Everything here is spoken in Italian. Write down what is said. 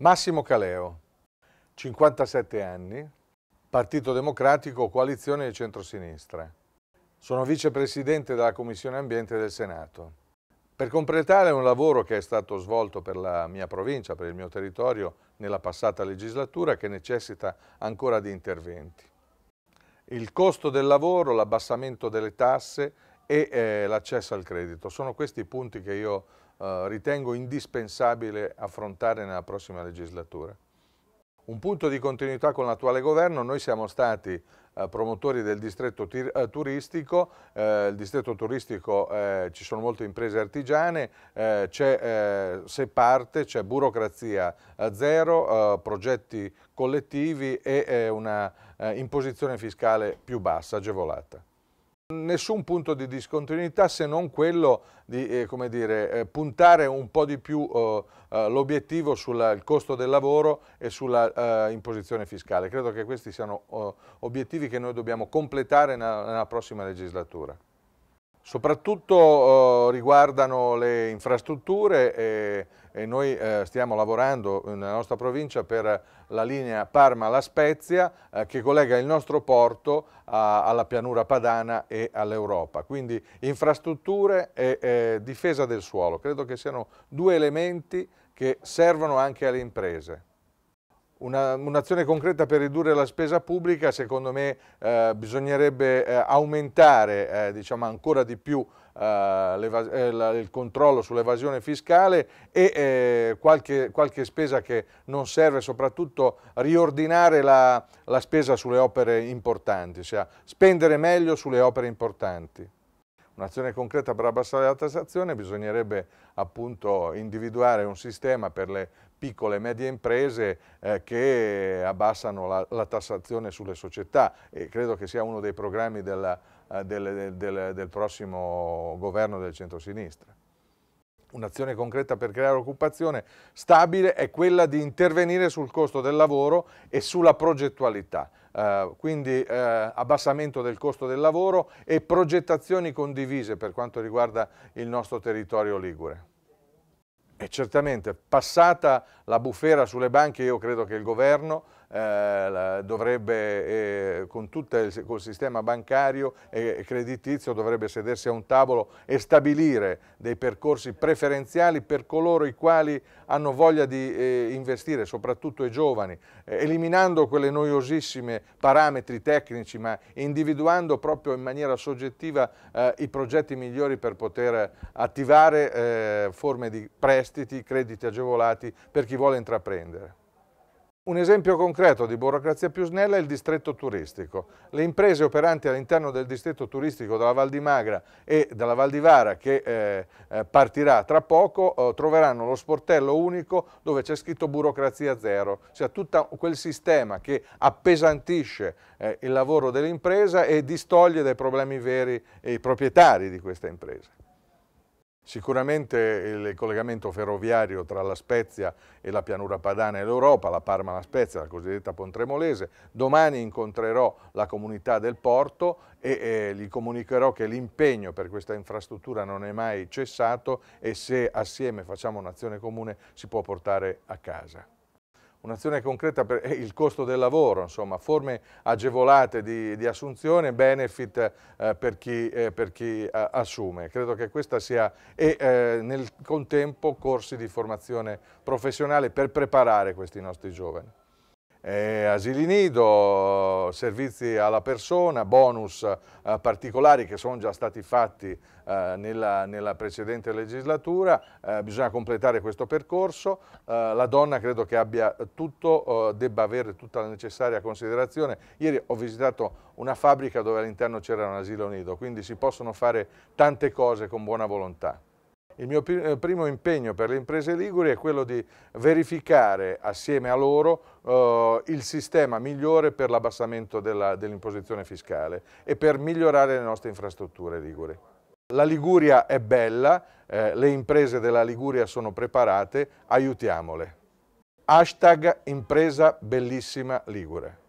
Massimo Caleo, 57 anni, Partito Democratico, coalizione di centrosinistra. Sono vicepresidente della Commissione Ambiente del Senato. Per completare un lavoro che è stato svolto per la mia provincia, per il mio territorio, nella passata legislatura, che necessita ancora di interventi. Il costo del lavoro, l'abbassamento delle tasse e eh, l'accesso al credito. Sono questi i punti che io eh, ritengo indispensabile affrontare nella prossima legislatura. Un punto di continuità con l'attuale governo, noi siamo stati eh, promotori del distretto eh, turistico, eh, il distretto turistico eh, ci sono molte imprese artigiane, c'è se parte, c'è burocrazia zero, progetti collettivi e una imposizione fiscale più bassa, agevolata. Nessun punto di discontinuità se non quello di eh, dire, eh, puntare un po' di più eh, eh l'obiettivo sul costo del lavoro e sulla eh, imposizione fiscale. Credo che questi siano eh, obiettivi che noi dobbiamo completare nella, nella prossima legislatura. Soprattutto eh, riguardano le infrastrutture e, e noi eh, stiamo lavorando nella nostra provincia per la linea Parma-La Spezia eh, che collega il nostro porto a, alla pianura padana e all'Europa. Quindi infrastrutture e, e difesa del suolo, credo che siano due elementi che servono anche alle imprese un'azione concreta per ridurre la spesa pubblica, secondo me eh, bisognerebbe eh, aumentare eh, diciamo ancora di più eh, eh, la, il controllo sull'evasione fiscale e eh, qualche, qualche, spesa che non serve, soprattutto riordinare la, la spesa sulle opere importanti, cioè spendere meglio sulle opere importanti. Un'azione concreta per abbassare la tassazione bisognerebbe appunto individuare un sistema per le piccole e medie imprese eh, che abbassano la, la, tassazione sulle società e credo che sia uno dei programmi della, eh, del, del, del prossimo governo del centro-sinistra. Un'azione concreta per creare occupazione stabile è quella di intervenire sul costo del lavoro e sulla progettualità. Uh, quindi uh, abbassamento del costo del lavoro e progettazioni condivise per quanto riguarda il nostro territorio ligure. E certamente, passata la bufera sulle banche, io credo che il governo eh, dovrebbe, eh, con tutto il col sistema bancario e creditizio, dovrebbe sedersi a un tavolo e stabilire dei percorsi preferenziali per coloro i quali hanno voglia di eh, investire, soprattutto i giovani, eh, eliminando quelle noiosissime parametri tecnici, ma individuando proprio in maniera soggettiva eh, i progetti migliori per poter attivare eh, forme di prestiti, crediti agevolati per chi vuole intraprendere. Un esempio concreto di burocrazia più snella è il distretto turistico. Le imprese operanti all'interno del distretto turistico della Val di Magra e della Val di Vara, che eh, eh partirà tra poco, eh, troveranno lo sportello unico dove c'è scritto burocrazia zero, cioè tutto quel sistema che appesantisce eh, il lavoro dell'impresa e distoglie dai problemi veri i proprietari di questa impresa. Sicuramente il collegamento ferroviario tra la Spezia e la pianura padana e l'Europa, la Parma-La Spezia, la cosiddetta Pontremolese. Domani incontrerò la comunità del porto e, e gli comunicherò che l'impegno per questa infrastruttura non è mai cessato e se assieme facciamo un'azione comune si può portare a casa un'azione concreta per eh, il costo del lavoro, insomma, forme agevolate di, di assunzione, benefit eh, per chi, eh, per chi eh, assume. Credo che questa sia, e eh, nel contempo corsi di formazione professionale per preparare questi nostri giovani eh, asili nido, servizi alla persona, bonus eh, particolari che sono già stati fatti eh, nella, nella, precedente legislatura, eh, bisogna completare questo percorso, eh, la donna credo che abbia tutto, eh, debba avere tutta la necessaria considerazione. Ieri ho visitato una fabbrica dove all'interno c'era un asilo nido, quindi si possono fare tante cose con buona volontà. Il mio eh, primo impegno per le imprese liguri è quello di verificare assieme a loro eh, il sistema migliore per l'abbassamento dell'imposizione dell fiscale e per migliorare le nostre infrastrutture liguri. La Liguria è bella, eh, le imprese della Liguria sono preparate, aiutiamole. Hashtag impresa bellissima Ligure.